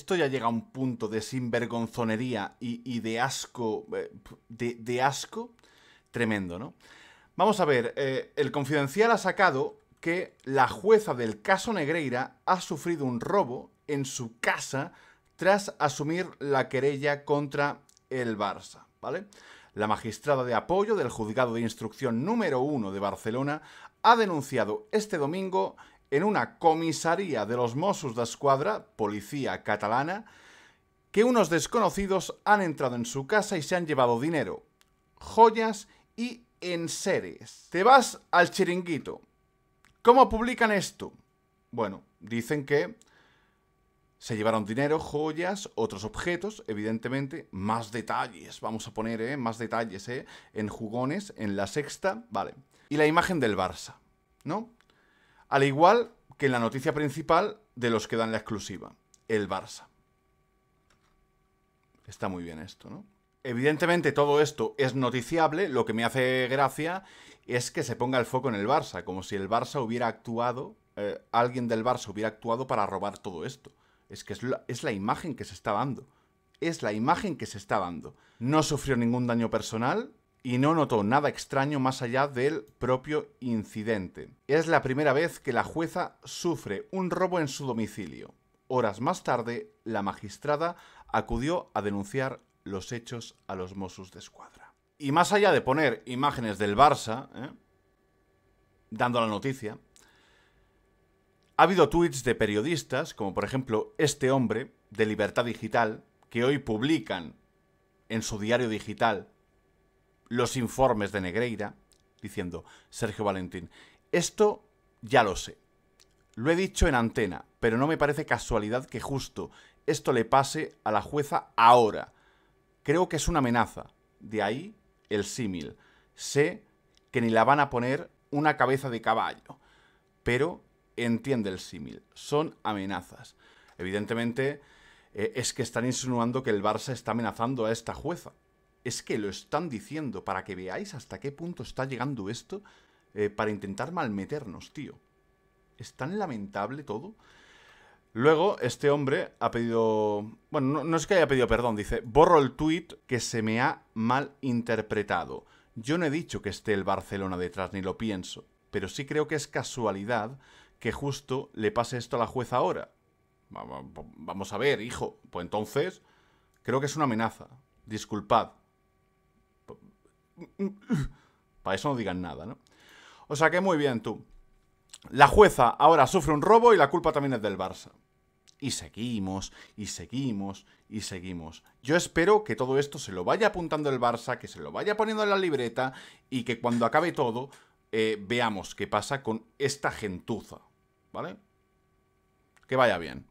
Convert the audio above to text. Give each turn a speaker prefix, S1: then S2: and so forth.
S1: esto ya llega a un punto de sinvergonzonería y, de asco, eh, de, asco tremendo, ¿no? Vamos a ver, eh, el confidencial ha sacado que la jueza del caso Negreira ha sufrido un robo en su casa tras asumir la querella contra el Barça, ¿vale? La magistrada de apoyo del juzgado de instrucción número 1 de Barcelona ha denunciado este domingo en una comisaría de los Mossos de Escuadra, policía catalana, que unos desconocidos han entrado en su casa y se han llevado dinero, joyas y enseres. Te vas al chiringuito. ¿Cómo publican esto? Bueno, dicen que se llevaron dinero, joyas, otros objetos, evidentemente, más detalles, vamos a poner, ¿eh? más detalles, ¿eh? en jugones, en la sexta, vale. Y la imagen del Barça, ¿no? Al igual que en la noticia principal de los que dan la exclusiva, el Barça. Está muy bien esto, ¿no? Evidentemente todo esto es noticiable, lo que me hace gracia es que se ponga el foco en el Barça, como si el Barça hubiera actuado, eh, alguien del Barça hubiera actuado para robar todo esto. Es que es la imagen que se está dando. Es la imagen que se está dando. No sufrió ningún daño personal, y no notó nada extraño más allá del propio incidente. Es la primera vez que la jueza sufre un robo en su domicilio. Horas más tarde, la magistrada acudió a denunciar los hechos a los Mossos de Escuadra. Y más allá de poner imágenes del Barça, ¿eh? dando la noticia, ha habido tweets de periodistas, como por ejemplo este hombre de Libertad Digital, que hoy publican en su diario digital los informes de Negreira, diciendo, Sergio Valentín, esto ya lo sé. Lo he dicho en antena, pero no me parece casualidad que justo esto le pase a la jueza ahora. Creo que es una amenaza. De ahí el símil. Sé que ni la van a poner una cabeza de caballo, pero entiende el símil. Son amenazas. Evidentemente, eh, es que están insinuando que el Barça está amenazando a esta jueza es que lo están diciendo para que veáis hasta qué punto está llegando esto eh, para intentar malmeternos, tío. Es tan lamentable todo. Luego, este hombre ha pedido... Bueno, no, es que haya pedido perdón, dice, borro el tweet que se me ha mal interpretado. Yo no he dicho que esté el Barcelona detrás, ni lo pienso, pero sí creo que es casualidad que justo le pase esto a la jueza ahora. Vamos a ver, hijo. Pues entonces, creo que es una amenaza. Disculpad, para eso no digan nada, ¿no? O sea que muy bien tú. La jueza ahora sufre un robo y la culpa también es del Barça. Y seguimos, y seguimos, y seguimos. Yo espero que todo esto se lo vaya apuntando el Barça, que se lo vaya poniendo en la libreta y que cuando acabe todo eh, veamos qué pasa con esta gentuza. ¿Vale? Que vaya bien.